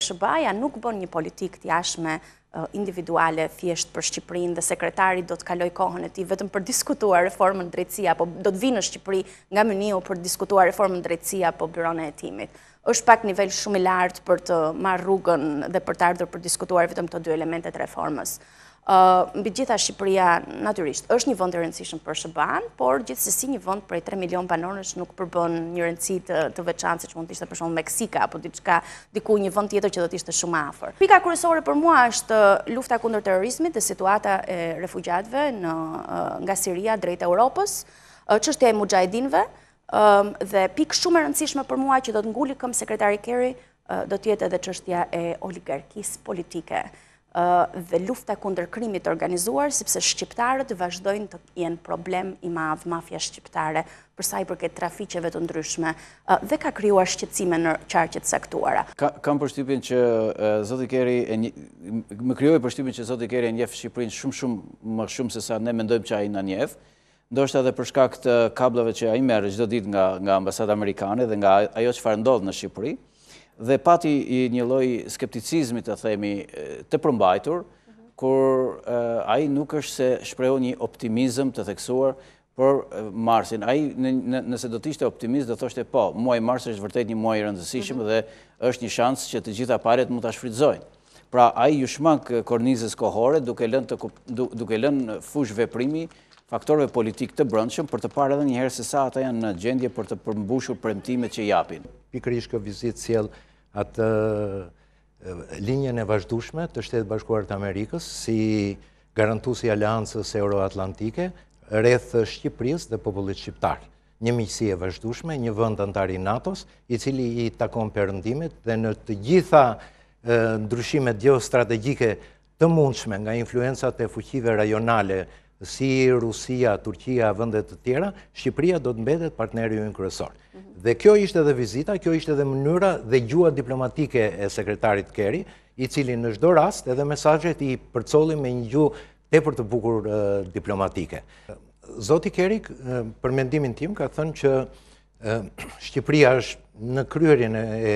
Shëbaja nuk bon një politik të jashme eh, individuale thjesht për Shqiprin dhe sekretari do të kaloj kohën e ti vetëm për diskutuar reformën drejtsia, po do të vinë në Shqipri nga mëniu për diskutuar reformën drejtsia po bërone e timit. është pak nivel shumë i lartë për të marrë rrugën dhe për të ardhur për diskutuar vetëm të dy elementet reformës mbi gjitha Shqipëria naturisht është një vënd të rëndësishën për Shëban, por gjithësësi një vënd për 3 milion panonës nuk përbën një rëndësit të veçanë se që mund të ishte për shumë Meksika, apo diku një vënd tjetër që do të ishte shumë afer. Pika kërësore për mua është lufta kundër terrorismit dhe situata e refugjatve nga Siria drejtë Europës, që është e mujajdinve, dhe pikë shumë rëndësishme për mua që do të ngulli këmë sekretari Kerry, do tjetë edhe qështja e oligarkis politike dhe lufta kundër krimit organizuar, sipse shqiptarët vazhdojnë të jenë problem i madhë mafja shqiptare përsa i përket trafiqeve të ndryshme dhe ka kryuar shqecime në qarqet sektuara. Kam përshtypin që Zotë Keri, më kryoj përshtypin që Zotë Keri e njefë Shqiprin shumë shumë më shumë se sa ne mendojmë që a i në njefë, ndoshtë edhe përshka këtë kablave që a i merë gjithë do ditë nga ambasat Amerikane dhe nga ajo që farë ndodhë në Shqipëri, dhe pati një loj skepticizmi të themi të përmbajtur, kur aji nuk është se shprejo një optimizm të theksuar për Marsin. Aji nëse do t'ishte optimist do thoshte po, muaj Mars është vërtet një muaj rëndësishim mhm. dhe është një shansë që të gjitha paret mund t'a shfridzojnë. Pra aji ju shmak kornizës kohore duke lën fush veprimi faktorve politik të brëndshëm për të edhe një njëherë se sa ata janë në gjendje për të përmbushur përëntimet që japin. Pikrishkë vizit cilë, atë linjën e vazhdushme të shtetë bashkuarë të Amerikës si garantusi si aliancës euroatlantike rreth Shqipëris dhe popullit shqiptarë. Një miqësi e vazhdushme, një vënd antari NATO-s, i cili i takon përëndimit dhe në të gjitha ndryshimet geostrategike të mundshme nga influensat e fuqive rajonale si Rusia, Turqia, vëndet të tjera, Shqipëria do të mbetet partneri ju në kërësorë. Dhe kjo ishte dhe vizita, kjo ishte dhe mënyra dhe gjua diplomatike e sekretarit Keri, i cili në shdo rast edhe mesajet i përcoli me një gju tepër për të bukur diplomatike. Zoti Keri, për mendimin tim, ka thënë që Shqipria është në kryerin e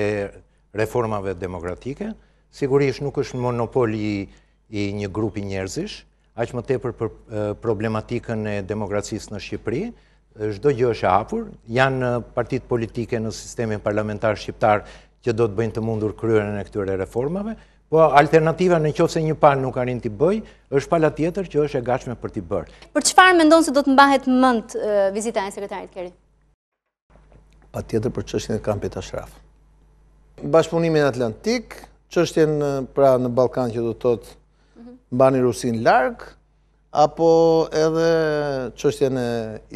reformave demokratike, sigurisht nuk është monopoli i një grupi njerëzish, aqë më tepër për problematikën e demokracisë në Shqipërinë, shdo gjë është hapur, janë eh, partit politike në sistemin parlamentar shqiptar që do të bëjnë të mundur kryerën e këtyre reformave, po alternativa në qofë një palë nuk arin t'i bëj, është pala tjetër që është e gashme për t'i bërë. Për qëfar me ndonë se do të mbahet mënd eh, vizita e sekretarit kërri? Pa tjetër për qështjën e kampit Ashraf. Bashpunimin Atlantik, qështjën eh, pra në Balkan që do të të të mhm. mbani Rusin largë, Apo edhe qështje në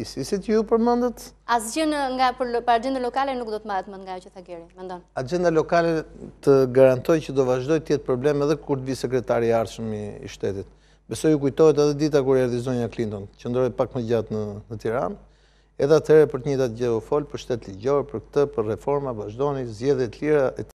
isisit ju për mëndët? A zë nga për agenda lokale nuk do të madhët mëndë nga e që tha gjeri, më ndonë. Agenda lokale të garantoj që do vazhdoj tjetë problem edhe kur të vi sekretari i arshëm i shtetit. Besoj ju kujtojt edhe dita kur e zonja Clinton, që ndrojt pak më gjatë në Tiran, edhe atërë për të një datë u folë, për shtetë ligjore, për këtë, për reforma, vazhdojnë, zjedhe të lira,